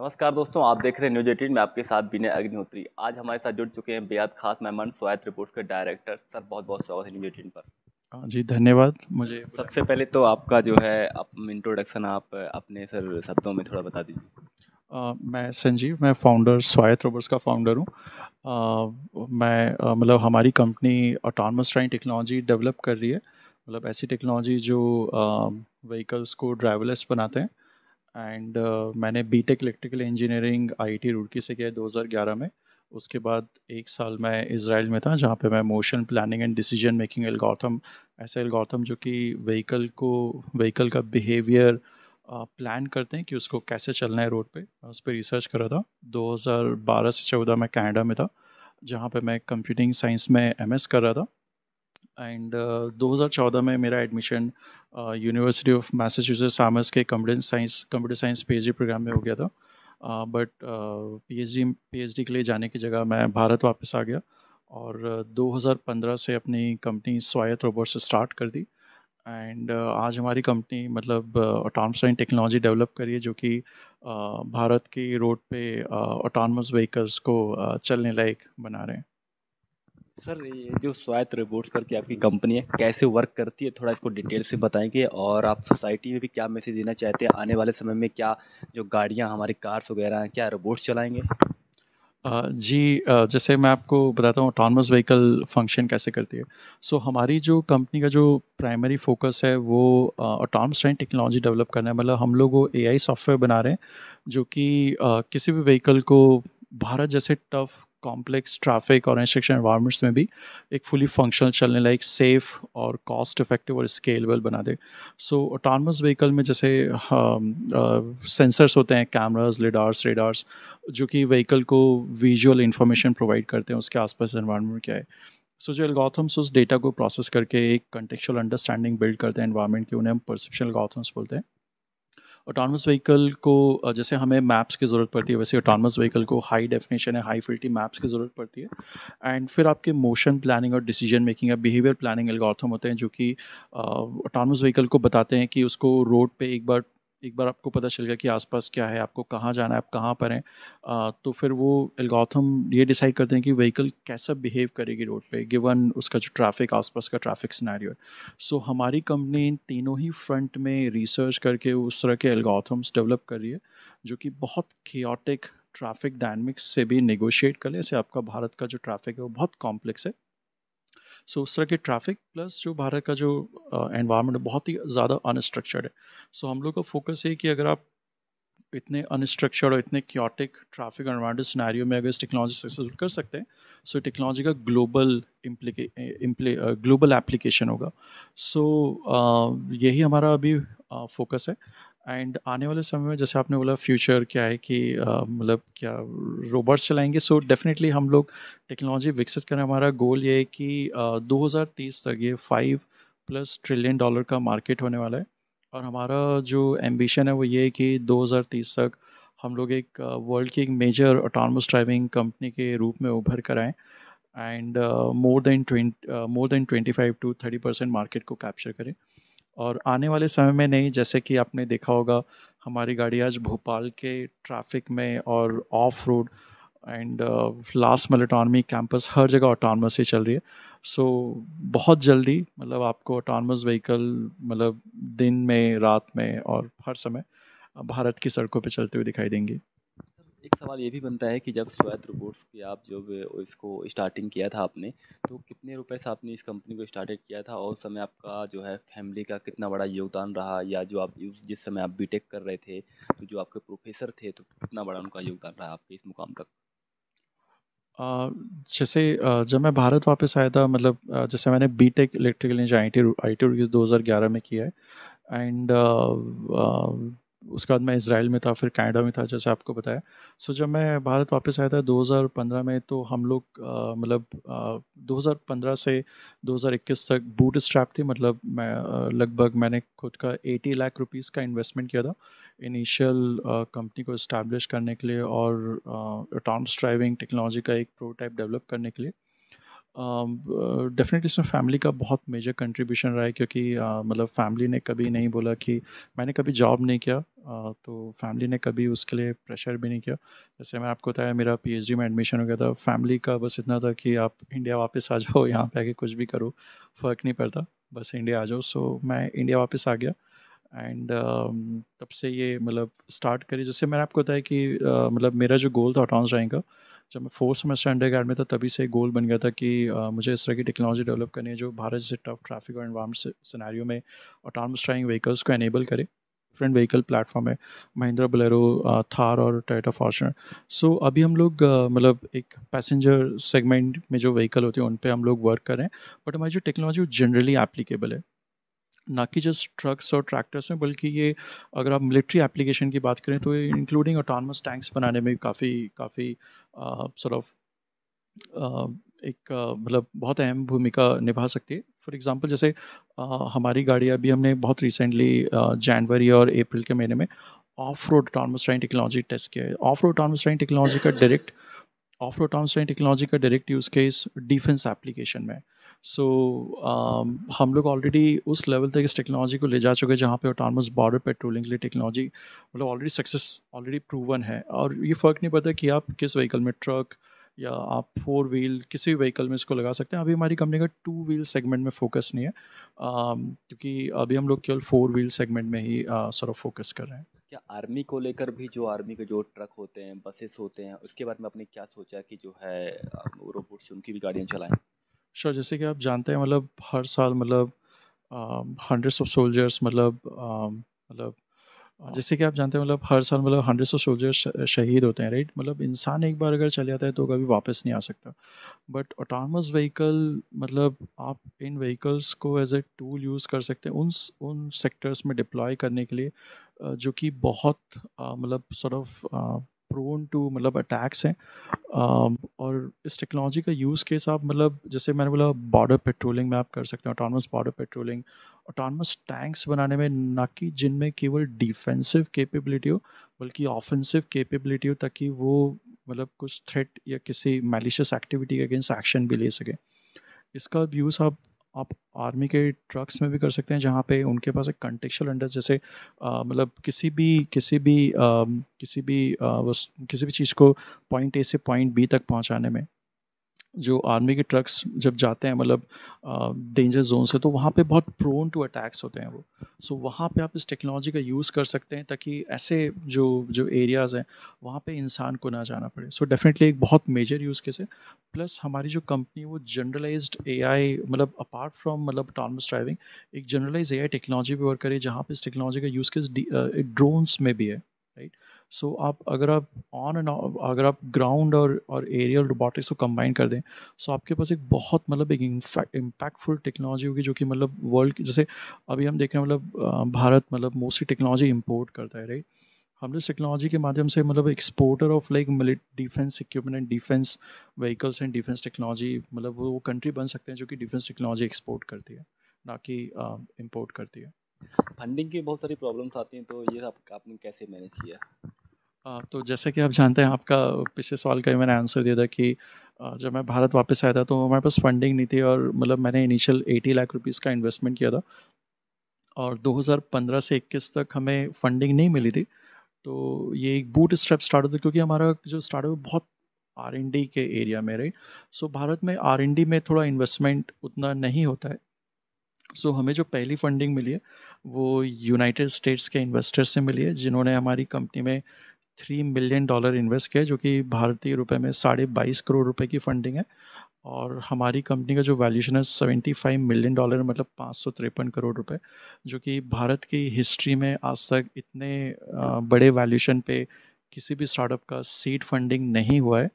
नमस्कार दोस्तों आप देख रहे हैं न्यूज एटीन में आपके साथ विनय अग्निहोत्री आज हमारे साथ जुड़ चुके हैं बेहद खास मेहमान स्वायत रिपोर्ट्स के डायरेक्टर सर बहुत बहुत स्वागत है न्यूज एटीन पर हाँ जी धन्यवाद मुझे सबसे पहले तो आपका जो है आप इंट्रोडक्शन आप अपने सर शब्दों में थोड़ा बता दीजिए मैं संजीव मैं फाउंडर स्वायत रोबर्स का फाउंडर हूँ मैं मतलब हमारी company autonomous driving technology develop कर रही है मतलब ऐसी टेक्नोलॉजी जो व्हीकल्स को ड्राइवरलेस बनाते हैं एंड uh, मैंने tech electrical engineering I I T Roorkee से किया दो हज़ार ग्यारह में उसके बाद एक साल मैं इसराइल में था जहाँ पे मैं motion planning and decision making algorithm ऐसे गौतम जो कि व्हीकल को व्हीकल का बिहेवियर प्लान uh, करते हैं कि उसको कैसे चलना है रोड पे मैं उस पर रिसर्च कर रहा था 2012 से 14 मैं कनाडा में था जहाँ पे मैं कंप्यूटिंग साइंस में एस कर रहा था एंड uh, 2014 में मेरा एडमिशन यूनिवर्सिटी ऑफ मैसाचुसेट्स सामर्स के computer science computer science P program में हो गया था बट पी एच के लिए जाने की जगह मैं भारत वापस आ गया और uh, 2015 से अपनी कंपनी स्वायत रोबोट्स स्टार्ट कर दी एंड uh, आज हमारी कंपनी मतलब ऑटोनमस uh, टेक्नोलॉजी डेवलप करी है जो कि uh, भारत की रोड पे ऑटोनमस uh, व्हीकल्स को uh, चलने लायक बना रहे हैं सर ये जो स्वायत्त रोबोट्स करके आपकी कंपनी है कैसे वर्क करती है थोड़ा इसको डिटेल से बताएंगे और आप सोसाइटी में भी क्या मैसेज देना चाहते हैं आने वाले समय में क्या जो गाड़ियाँ हमारी कार्स वगैरह हैं क्या रोबोट्स चलाएँगे जी जैसे मैं आपको बताता हूँ ऑटोनमस व्हीकल फंक्शन कैसे करती है सो so, हमारी जो कंपनी का जो प्राइमरी फोकस है वो ऑटोनमस ट्रेन टेक्नोलॉजी डेवलप करना है मतलब हम लोग वो एआई सॉफ्टवेयर बना रहे हैं जो कि किसी भी व्हीकल को भारत जैसे टफ कॉम्प्लेक्स ट्रैफिक और इंस्ट्रक्शन इन्वायरमेंट्स में भी एक फुली फंक्शनल चलने लाइक सेफ और कॉस्ट इफेक्टिव और स्केलेबल बना दे सो ऑटानमस व्हीकल में जैसे सेंसर्स होते हैं कैमराज लिडार्स रेडार्स जो कि व्हीकल को विजुअल इंफॉर्मेशन प्रोवाइड करते हैं उसके आसपास इन्वायरमेंट क्या है सो जो एल्गोथम्स उस डेटा को प्रोसेस करके एक कंटेक्चुअल अंडरस्टैंडिंग बिल्ड करते हैं इन्वायरमेंट की उन्हें हम परसेप्शन एल्गोथम्स बोलते हैं ऑटोनमस व्हीकल को जैसे हमें मैप्स की ज़रूरत पड़ती है वैसे ऑटोनमस व्हीकल को हाई डेफिनेशन है हाई फिल्टी मैप्स की ज़रूरत पड़ती है एंड फिर आपके मोशन प्लानिंग और डिसीजन मेकिंग या बिहेवियर प्लानिंग एल्गोरिथम होते हैं जो कि ऑटोनमस व्हीकल को बताते हैं कि उसको रोड पे एक बार एक बार आपको पता चल गया कि आसपास क्या है आपको कहाँ जाना है आप कहाँ पर हैं तो फिर वो एल्गोथम ये डिसाइड करते हैं कि व्हीकल कैसा बिहेव करेगी रोड पे गिवन उसका जो ट्रैफिक आसपास का ट्रैफिक सिनेरियो है सो हमारी कंपनी इन तीनों ही फ्रंट में रिसर्च करके उस तरह के एल्गोथम्स डेवलप कर रही है जो कि बहुत क्योटिक ट्रैफिक डायनमिक्स से भी निगोशिएट कर ले जैसे आपका भारत का जो ट्रैफिक है वो बहुत कॉम्प्लेक्स है सो उस तरह के ट्रैफिक प्लस जो भारत का जो एनवायरनमेंट है बहुत ही ज़्यादा अनस्ट्रक्चर्ड है सो so, हम लोग का फोकस है कि अगर आप इतने अनस्ट्रक्चर्ड और इतने क्योटिक ट्रैफिक एनवायरमेंट सिनेरियो में अगर इस टेक्नोलॉजी सक्सेसफुल कर सकते हैं सो so, टेक्नोलॉजी का ग्लोबल इम्प्ले ग्लोबल एप्लीकेशन होगा सो so, यही हमारा अभी फोकस है एंड आने वाले समय में जैसे आपने बोला फ्यूचर क्या है कि मतलब क्या रोबोट्स चलाएंगे सो so डेफिनेटली हम लोग टेक्नोलॉजी विकसित करें हमारा गोल ये है कि uh, 2030 तक ये फाइव प्लस ट्रिलियन डॉलर का मार्केट होने वाला है और हमारा जो एम्बिशन है वो ये है कि 2030 तक हम लोग एक वर्ल्ड की एक मेजर ऑटोनमस ड्राइविंग कंपनी के रूप में उभर कर आएँ and more than twenty more than twenty five to thirty percent market को कैप्चर करें और आने वाले समय में नहीं जैसे कि आपने देखा होगा हमारी गाड़ी आज भोपाल के ट्रैफिक में और off road and last mile autonomy campus हर जगह ऑटोनमस ही चल रही है सो so, बहुत जल्दी मतलब आपको ऑटोनमस व्हीकल मतलब दिन में रात में और हर समय भारत की सड़कों पर चलते हुए दिखाई देंगी एक सवाल ये भी बनता है कि जब स्वायत्त रोबोट्स की आप जब इसको स्टार्टिंग किया था आपने तो कितने रुपए से आपने इस कंपनी को स्टार्टेड किया था और उस समय आपका जो है फैमिली का कितना बड़ा योगदान रहा या जो आप जिस समय आप बीटेक कर रहे थे तो जो आपके प्रोफेसर थे तो कितना बड़ा उनका योगदान रहा आपके इस मुकाम तक जैसे जब मैं भारत वापस आया था मतलब जैसे मैंने B tech electrical engineer I T I T दो हज़ार ग्यारह में किया है एंड उसके बाद मैं इसराइल में था फिर कनाडा में था जैसे आपको बताया सो जब मैं भारत वापस आया था 2015 में तो हम लोग मतलब 2015 से 2021 तक बूट स्ट्रैप थी मतलब मैं लगभग मैंने खुद का 80 लाख रुपीस का इन्वेस्टमेंट किया था इनिशियल कंपनी को इस्टेब्लिश करने के लिए और अटॉम्स ड्राइविंग टेक्नोलॉजी का एक प्रोटाइप डेवलप करने के लिए डेफिनेटली um, uh, इसमें फैमिली का बहुत मेजर कंट्रीब्यूशन रहा है क्योंकि uh, मतलब फैमिली ने कभी नहीं बोला कि मैंने कभी जॉब नहीं किया uh, तो फैमिली ने कभी उसके लिए प्रेशर भी नहीं किया जैसे मैं आपको बताया मेरा पी में एडमिशन हो गया था फैमिली का बस इतना था कि आप इंडिया वापस आ जाओ यहाँ पे आके कुछ भी करो फ़र्क नहीं पड़ता बस इंडिया आ जाओ सो मैं इंडिया वापस आ गया एंड uh, um, तब से ये मतलब स्टार्ट करी जैसे मैंने आपको बताया कि uh, मतलब मेरा जो गोल था ऑटॉन्स ड्राइंग जब मैं फोर्थ सेमेस्टर अंडर में था तभी से गोल बन गया था कि आ, मुझे इस तरह की टेक्नोलॉजी डेवलप करनी है जो भारत से टफ ट्रैफिक और इन्वायरमेंट सिनेरियो में ऑटोनॉमस ड्राइविंग व्हीकल्स को एनेबल करे डिफरेंट व्हीकल प्लेटफॉर्म है महिंद्रा बलेरो थार और टोयोटा फॉर्चुनर सो अभी हम लोग मतलब एक पैसेंजर सेगमेंट में जो व्हीकल होते हैं उन पर हम लोग वर्क कर रहे हैं बट हमारी जो टेक्नोलॉजी वो जनरली एप्लीकेबल है ना कि जस्ट ट्रक्स और ट्रैक्टर्स में बल्कि ये अगर आप मिलिट्री एप्लीकेशन की बात करें तो ये इंक्लूडिंग ऑटोनमस टैंक्स बनाने में काफ़ी काफ़ी सर ऑफ एक मतलब बहुत अहम भूमिका निभा सकती है फॉर एग्जांपल जैसे आ, हमारी गाड़ियाँ अभी हमने बहुत रिसेंटली जनवरी और अप्रैल के महीने में off road autonomous driving technology test किया है off road autonomous driving technology का direct off road autonomous driving technology का direct use case defence application में सो so, um, हम लोग ऑलरेडी उस लेवल तक इस टेक्नोलॉजी को ले जा चुके हैं जहाँ पे ऑटानमस बॉर्डर पेट्रोलिंग के लिए टेक्नोलॉजी मतलब ऑलरेडी सक्सेस ऑलरेडी प्रूवन है और ये फ़र्क नहीं पड़ता कि आप किस व्हीकल में ट्रक या आप फोर व्हील किसी भी व्हीकल में इसको लगा सकते हैं अभी हमारी कंपनी का टू व्हील सेगमेंट में फोकस नहीं है um, क्योंकि अभी हम लोग केवल फोर व्हील सेगमेंट में ही सर uh, फोकस कर रहे हैं क्या आर्मी को लेकर भी जो आर्मी के जो ट्रक होते हैं बसेस होते हैं उसके बारे में आपने क्या सोचा कि जो है रोबोट्स uh, उनकी भी गाड़ियाँ चलाएं शो जैसे कि आप जानते हैं मतलब हर साल मतलब हंड्रेड्स ऑफ सोल्जर्स मतलब um, मतलब uh, जैसे कि आप जानते हैं मतलब हर साल मतलब हंड्रेड्स ऑफ सोल्जर्स शहीद होते हैं राइट मतलब इंसान एक बार अगर चले जाता है तो कभी वापस नहीं आ सकता बट ऑटानमस व्हीकल मतलब आप इन व्हीकल्स को एज ए टूल यूज़ कर सकते हैं उन उन सेक्टर्स में डिप्लॉय करने के लिए uh, जो कि बहुत uh, मतलब सॉर्ट ऑफ प्रोन टू मतलब अटैक्स हैं um, और इस टेक्नोलॉजी का यूज़ केस आप मतलब जैसे मैंने बोला बॉर्डर पेट्रोलिंग में आप कर सकते हैं autonomous border patrolling autonomous tanks बनाने में ना कि जिनमें केवल डिफेंसिव केपेबिलिटी हो बल्कि ऑफेंसिव केपेबिलिटी हो ताकि वो मतलब कुछ थ्रेट या किसी मैलिशियस एक्टिविटी के अगेंस्ट एक्शन भी ले सके इसका यूज़ आप आप आर्मी के ट्रक्स में भी कर सकते हैं जहाँ पे उनके पास एक कंटेक्चुअल अंडर जैसे मतलब किसी भी किसी भी आ, किसी भी आ, किसी भी चीज़ को पॉइंट ए से पॉइंट बी तक पहुँचाने में जो आर्मी के ट्रक्स जब जाते हैं मतलब डेंजर जोन से तो वहाँ पे बहुत प्रोन टू अटैक्स होते हैं वो सो so, वहाँ पे आप इस टेक्नोलॉजी का यूज़ कर सकते हैं ताकि ऐसे जो जो एरियाज़ हैं वहाँ पे इंसान को ना जाना पड़े सो so, डेफिनेटली एक बहुत मेजर यूज़ केस है प्लस हमारी जो कंपनी वो जनरलाइज ए मतलब अपार्ट फ्राम मतलब ऑटोनमस ड्राइविंग एक जनरलाइज ए टेक्नोलॉजी पर वर्क करे जहाँ पर इस टेक्नोलॉजी का यूज़ केस ड्रोन्स में भी है राइट right? सो so, आप अगर आप ऑन एंड अगर आप ग्राउंड और और एरियल रोबोटिक्स को कंबाइन कर दें सो so आपके पास एक बहुत मतलब एक इम्पैक्टफुल टेक्नोलॉजी होगी जो कि मतलब वर्ल्ड की जैसे अभी हम देख रहे हैं मतलब भारत मतलब मोस्टली टेक्नोलॉजी इम्पोर्ट करता है राइट हम लोग टेक्नोलॉजी के माध्यम से मतलब exporter of like defence equipment and defence vehicles and defence technology मतलब वो कंट्री बन सकते हैं जो कि डिफेंस टेक्नोलॉजी एक्सपोर्ट करती है ना कि इम्पोर्ट करती है फंडिंग की बहुत सारी प्रॉब्लम्स आती हैं तो ये आप, आपने कैसे मैनेज किया तो जैसा कि आप जानते हैं आपका पिछले सवाल का ही मैंने आंसर दिया था कि जब मैं भारत वापस आया था तो हमारे पास फंडिंग नहीं थी और मतलब मैंने इनिशियल 80 लाख रुपीस का इन्वेस्टमेंट किया था और 2015 से 21 तक हमें फंडिंग नहीं मिली थी तो ये एक बूट स्टेप स्टार्ट होता क्योंकि हमारा जो स्टार्टअप बहुत आर के एरिया में रही सो भारत में आर में थोड़ा इन्वेस्टमेंट उतना नहीं होता है सो so, हमें जो पहली फंडिंग मिली है वो यूनाइटेड स्टेट्स के इन्वेस्टर्स से मिली है जिन्होंने हमारी कंपनी में थ्री मिलियन डॉलर इन्वेस्ट किया जो कि भारतीय रुपए में साढ़े बाईस करोड़ रुपए की फंडिंग है और हमारी कंपनी का जो वैल्यूशन है सेवेंटी फाइव मिलियन डॉलर मतलब पाँच सौ तिरपन करोड़ रुपए जो कि भारत की हिस्ट्री में आज तक इतने बड़े वैल्यूशन पे किसी भी स्टार्टअप का सीड फंडिंग नहीं हुआ है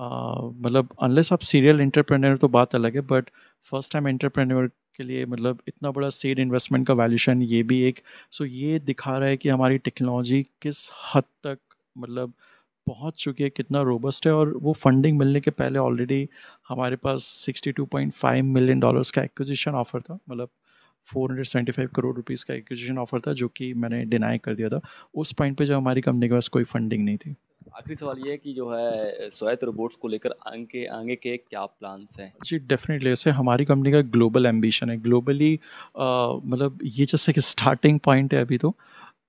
मतलब अनलेस आप सीरियल एंटरप्रेन्योर तो बात अलग है बट फर्स्ट टाइम एंटरप्रेन्योर के लिए मतलब इतना बड़ा सीड इन्वेस्टमेंट का वैल्यूशन ये भी एक सो so ये दिखा रहा है कि हमारी टेक्नोलॉजी किस हद तक मतलब पहुंच चुकी है कितना रोबस्ट है और वो फंडिंग मिलने के पहले ऑलरेडी हमारे पास 62.5 मिलियन डॉलर्स का एक्विजिशन ऑफर था मतलब 475 करोड़ रुपीस का एक्विजिशन ऑफर था जो कि मैंने डिनाई कर दिया था उस पॉइंट पे जब हमारी कंपनी के पास कोई फंडिंग नहीं थी आखिरी सवाल ये है कि जो है स्वायत्त रोबोट्स को लेकर आगे आगे के क्या प्लान्स हैं जी डेफिनेटली ऐसे हमारी कंपनी का ग्लोबल एम्बिशन है ग्लोबली मतलब ये जैसे कि स्टार्टिंग पॉइंट है अभी तो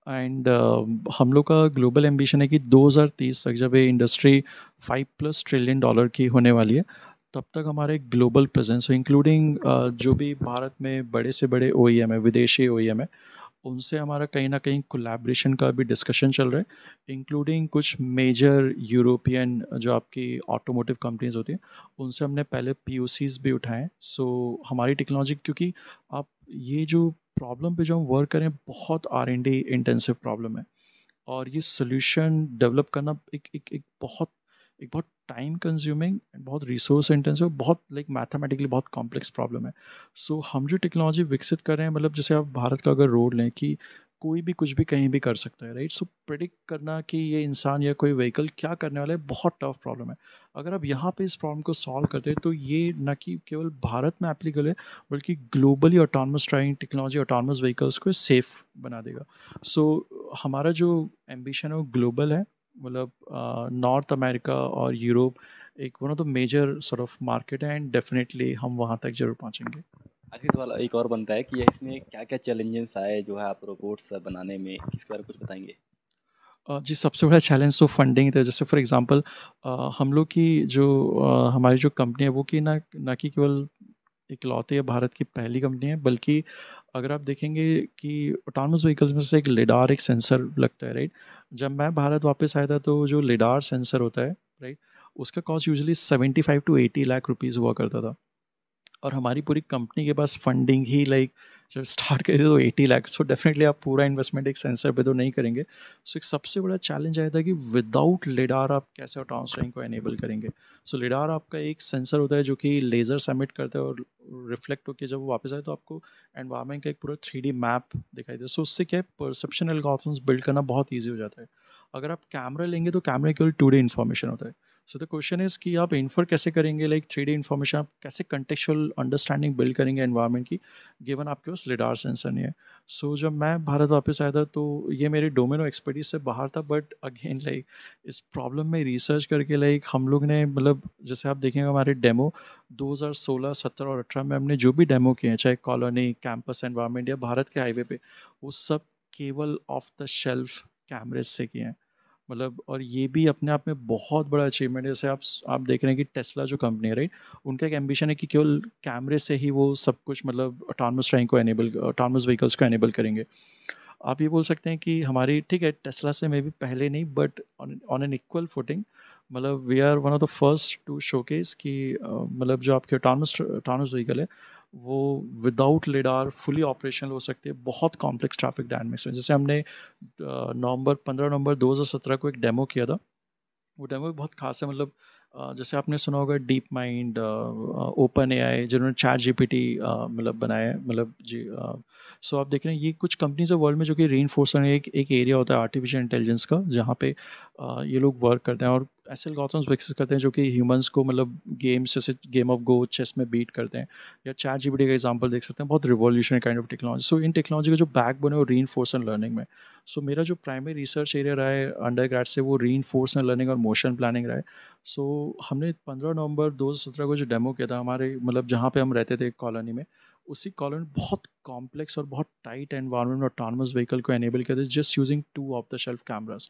एंड uh, um, हम लोग का ग्लोबल एम्बिशन है कि 2030 तक जब ये इंडस्ट्री 5 प्लस ट्रिलियन डॉलर की होने वाली है तब तक हमारे ग्लोबल प्रेजेंस इंक्लूडिंग जो भी भारत में बड़े से बड़े ओ e है विदेशी ओ e है उनसे हमारा कहीं ना कहीं कोलैबोरेशन का भी डिस्कशन चल रहा है इंक्लूडिंग कुछ मेजर यूरोपियन जो आपकी ऑटोमोटिव कंपनीज होती हैं उनसे हमने पहले पी भी उठाए सो so, हमारी टेक्नोलॉजी क्योंकि आप ये जो प्रॉब्लम पे जो हम वर्क करें बहुत R and D intensive problem है और ये सोल्यूशन डेवलप करना एक एक एक बहुत एक बहुत टाइम कंज्यूमिंग एंड बहुत रिसोर्स इंटेंसिव बहुत लाइक मैथमेटिकली बहुत कॉम्प्लेक्स प्रॉब्लम है सो so, हम जो टेक्नोलॉजी विकसित कर रहे हैं मतलब जैसे आप भारत का अगर रोड लें कि कोई भी कुछ भी कहीं भी कर सकता है राइट सो प्रिडिक्ट करना कि ये इंसान या कोई व्हीकल क्या करने वाला है बहुत टफ प्रॉब्लम है अगर आप यहाँ पे इस प्रॉब्लम को सॉल्व करते हैं तो ये न कि केवल भारत में एप्लीकेबल है बल्कि globally autonomous driving technology autonomous vehicles को सेफ़ बना देगा सो so, हमारा जो एम्बिशन है वो ग्लोबल है मतलब नॉर्थ अमेरिका और यूरोप एक one of the major sort of market है एंड डेफिनेटली हम वहाँ तक जरूर पहुँचेंगे आखिर सवाल एक और बनता है कि इसमें क्या क्या चैलेंजेस आए जो है आप रोबोट्स बनाने में इसके बारे में कुछ बताएंगे जी सबसे बड़ा चैलेंज तो फंडिंग था जैसे फॉर एग्जांपल हम लोग की जो हमारी जो कंपनी है वो कि ना ना कि केवल इकलौते भारत की पहली कंपनी है बल्कि अगर आप देखेंगे कि ऑटानमस व्हीकल्स में से एक लेडार एक सेंसर लगता है राइट जब मैं भारत वापस आया था तो जो लेडार सेंसर होता है राइट उसका cost usually seventy five to eighty lakh rupees हुआ करता था और हमारी पूरी कंपनी के पास फंडिंग ही लाइक जब स्टार्ट करी थी तो एटी लाख सो डेफिनेटली आप पूरा इन्वेस्टमेंट एक सेंसर पे तो नहीं करेंगे सो so, एक सबसे बड़ा चैलेंज आया था कि विदाउट लेडार आप कैसे ट्रांसफरिंग को एनेबल करेंगे सो so, लेडार आपका एक सेंसर होता है जो कि लेज़र सबमिट करता है और रिफ्लेक्ट होकर जब वो वापस आए तो आपको एनवायरमेंट का एक पूरा थ्री मैप दिखाई दे सो so, उससे क्या है परसेप्शन एल्गोथम्स बिल्ड करना बहुत ईजी हो जाता है अगर आप कैमरा लेंगे तो कैमरे केवल टू डे इन्फॉर्मेशन होता है सो द क्वेश्चन इज़ कि आप इन्फर कैसे करेंगे लाइक थ्री डी इन्फॉर्मेशन आप कैसे कंटेक्चुअल अंडरस्टैंडिंग बिल्ड करेंगे एनवायरमेंट की गिवन आपके पास लिडार सेंसर नहीं है सो so, जब मैं भारत वापस आया था तो ये मेरे डोमेनो एक्सपर्टीज से बाहर था बट अगेन लाइक इस प्रॉब्लम में रिसर्च करके लाइक हम लोग ने मतलब जैसे आप देखेंगे हमारे डेमो 2016, 17 और 18 में हमने जो भी डेमो किए हैं चाहे कॉलोनी कैंपस एनवायरमेंट या भारत के हाईवे पे वो सब केवल ऑफ द शेल्फ कैमरेज से किए हैं मतलब और ये भी अपने आप में बहुत बड़ा अचीवमेंट है जैसे आप आप देख रहे हैं कि टेस्ला जो कंपनी है राइट उनका एक एम्बिशन है कि केवल कैमरे से ही वो सब कुछ मतलब ऑटानमस ड्राइंग को एनेबल ऑटानमस व्हीकल्स को एनेबल करेंगे आप ये बोल सकते हैं कि हमारी ठीक है टेस्ला से मे भी पहले नहीं but on an equal footing मतलब we are one of the first to showcase कि मतलब जो आपके ऑटानमस ऑटानमस व्हीकल है वो विदाउट लेडार फुली ऑपरेशनल हो सकती है बहुत कॉम्प्लेक्स ट्रैफिक डायनमिक्स में जैसे हमने नवंबर पंद्रह नवंबर सत्रह को एक डेमो किया था वो डेमो भी बहुत खास है मतलब जैसे आपने सुना होगा Deep Mind Open A I जिन्होंने चार जी पी टी मतलब बनाया मतलब जी सो आप देख रहे हैं ये कुछ कंपनीज है वर्ल्ड में जो कि री एक एक एरिया होता है आर्टिफिशियल इंटेलिजेंस का जहाँ पे uh, ये लोग वर्क करते हैं और ऐसे एल्गोथम्स विकसित करते हैं जो कि ह्यूमंस को मतलब गेम्स जैसे गेम ऑफ गो चेस में बीट करते हैं या चार जी पी टी का एग्जाम्पल देख सकते हैं बहुत revolution kind of technology so इन टेक्नोलॉजी का जो बोन है वो री लर्निंग में सो so, मेरा जो प्राइमरी रिसर्च एरिया रहा है अंडर ग्रेड से वो री इन्फोर्समेंट लर्निंग और मोशन प्लानिंग रहा है सो so, हमने पंद्रह नवंबर दो को जो डेमो किया था हमारे मतलब जहाँ पे हम रहते थे एक कॉलोनी में उसी कॉलोनी बहुत कॉम्प्लेक्स और बहुत टाइट एनवायरनमेंट और ऑटोनमस व्हीकल को एनेबल किया था just using two off the shelf cameras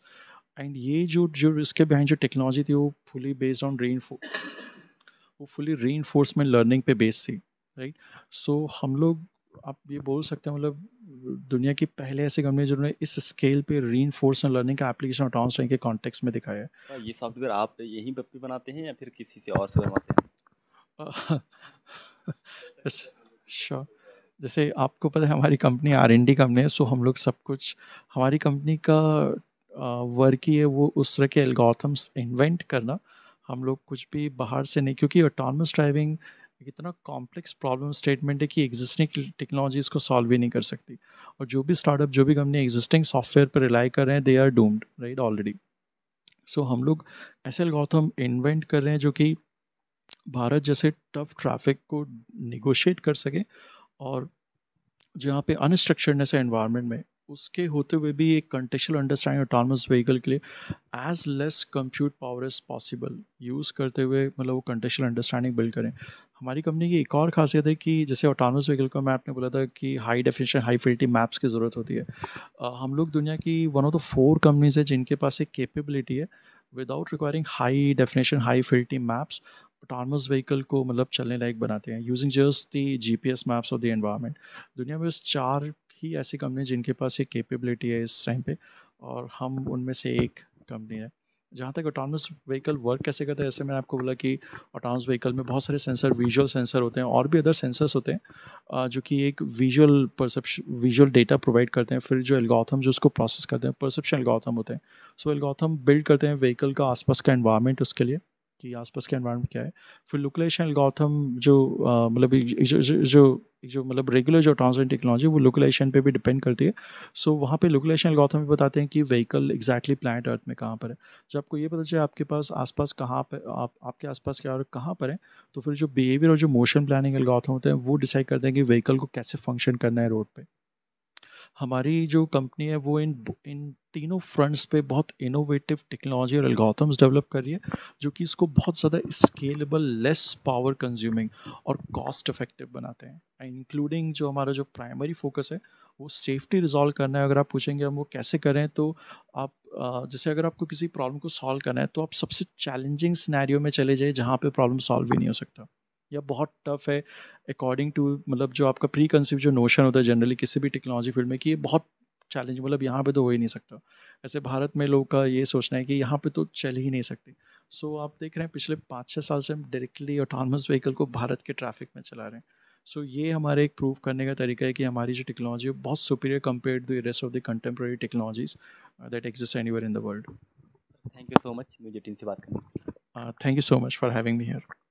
and ये जो जो इसके बिहाइंड जो टेक्नोलॉजी थी वो फुली बेस्ड ऑन री वो फुली री लर्निंग पे बेस्ड थी राइट right? सो so, हम लोग आप ये बोल सकते हैं मतलब दुनिया की पहले ऐसे कंपनी जिन्होंने इस स्केल पे री एनफोर्समेंट लर्निंग का एप्लीकेशन अटाउंस के कॉन्टेक्स्ट में दिखाया है हाँ, ये सॉफ्टवेयर आप यहीं पर बनाते हैं या फिर किसी से और से बनवाते हैं श्योर जैसे आपको पता है हमारी company R and D company है सो हम लोग सब कुछ हमारी कंपनी का वर्क ही है वो उस तरह के एल्गोथम्स इन्वेंट करना हम लोग कुछ भी बाहर से नहीं क्योंकि ऑटोनमस ड्राइविंग इतना कॉम्प्लेक्स प्रॉब्लम स्टेटमेंट है कि एग्जिस्टिंग टेक्नोलॉजी इसको सॉल्व ही नहीं कर सकती और जो भी स्टार्टअप जो भी कंपनी एग्जिस्टिंग सॉफ्टवेयर पर रिलाई कर रहे हैं they are doomed right already so हम लोग ऐसे गौतम इन्वेंट कर रहे हैं जो कि भारत जैसे टफ ट्रैफिक को निगोशिएट कर सके और जहाँ पे अनस्ट्रक्चर्डनेस है इन्वायरमेंट में उसके होते हुए भी एक कंटेक्चुअल अंडरस्टैंडिंग ऑटोनमस व्हीकल के लिए edge less compute power is possible use करते हुए मतलब वो कंटेक्चुअल अंडरस्टैंडिंग बिल्ड करें हमारी कंपनी की एक और खासियत है कि जैसे ऑटोनमस व्हीकल को मैं आपने बोला था कि high definition high fidelity maps की ज़रूरत होती है uh, हम लोग दुनिया की one of the four companies है जिनके पास एक कैपेबिलिटी है without requiring high definition high fidelity maps autonomous vehicle को मतलब चलने लायक बनाते हैं using just the G P S maps of the environment दुनिया में बस चार ही ऐसी कंपनी जिनके पास ये कैपेबिलिटी है इस टाइम पे और हम उनमें से एक कंपनी है जहाँ तक ऑटोनमस व्हीकल वर्क कैसे करता है जैसे मैंने आपको बोला कि ऑटोनमस व्हीकल में बहुत सारे सेंसर विजुअल सेंसर होते हैं और भी अदर सेंसर्स होते हैं जो कि एक visual perception visual data provide करते हैं फिर जो एल्गोथम जो उसको प्रोसेस करते हैं परसेप्शन एल्गोथम होते हैं सो एल्गोथम बिल्ड करते हैं व्हीकल का आसपास का एनवायरनमेंट उसके लिए कि आसपास का एनवायरनमेंट क्या है फिर लोकलाइजेशन एल्गोथम जो मतलब जो जो मतलब रेगुलर जो ट्रांसपोर्ट टेक्नोलॉजी वो लोकलाइजेशन पे भी डिपेंड करती है सो so, वहाँ पे लोकलाइजेशन एल्गोथम भी बताते हैं कि व्हीकल एग्जैक्टली प्लानट अर्थ में कहाँ पर है जब आपको ये पता चले आपके पास आसपास कहाँ पर आप आपके आसपास क्या और कहाँ पर है तो फिर जो बिहेवियर और जो मोशन प्लानिंग एल्गोथम होते हैं वो डिसाइड करते हैं कि व्हीकल को कैसे फंक्शन करना है रोड पर हमारी जो कंपनी है वो इन इन तीनों फ्रंट्स पे बहुत इनोवेटिव टेक्नोलॉजी और एल्गोथम्स डेवलप कर रही है जो कि इसको बहुत ज़्यादा स्केलेबल लेस पावर कंज्यूमिंग और कॉस्ट इफेक्टिव बनाते हैं इंक्लूडिंग जो हमारा जो प्राइमरी फोकस है वो सेफ्टी रिजॉल्व करना है अगर आप पूछेंगे हम वो कैसे करें तो आप जैसे अगर आपको किसी प्रॉब्लम को सॉल्व करना है तो आप सबसे चैलेंजिंग स्नैरियो में चले जाइए जहाँ पे प्रॉब्लम सॉल्व ही नहीं हो सकता या बहुत टफ है अकॉर्डिंग टू मतलब जो आपका प्री कंसिव जो नोशन होता है जनरली किसी भी टेक्नोलॉजी फील्ड में कि ये बहुत चैलेंज मतलब यहाँ पे तो हो ही नहीं सकता ऐसे भारत में लोग का ये सोचना है कि यहाँ पे तो चल ही नहीं सकती सो so, आप देख रहे हैं पिछले पाँच छः साल से हम डायरेक्टली ऑटोनमस व्हीकल को भारत के ट्रैफिक में चला रहे हैं सो so, ये हमारे एक प्रूव करने का तरीका है कि हमारी जो टेक्नोलॉजी है बहुत superior compare to rest of the contemporary technologies that exist any in the world thank you so much मुझे टीम से बात करनी thank you so much for having me hair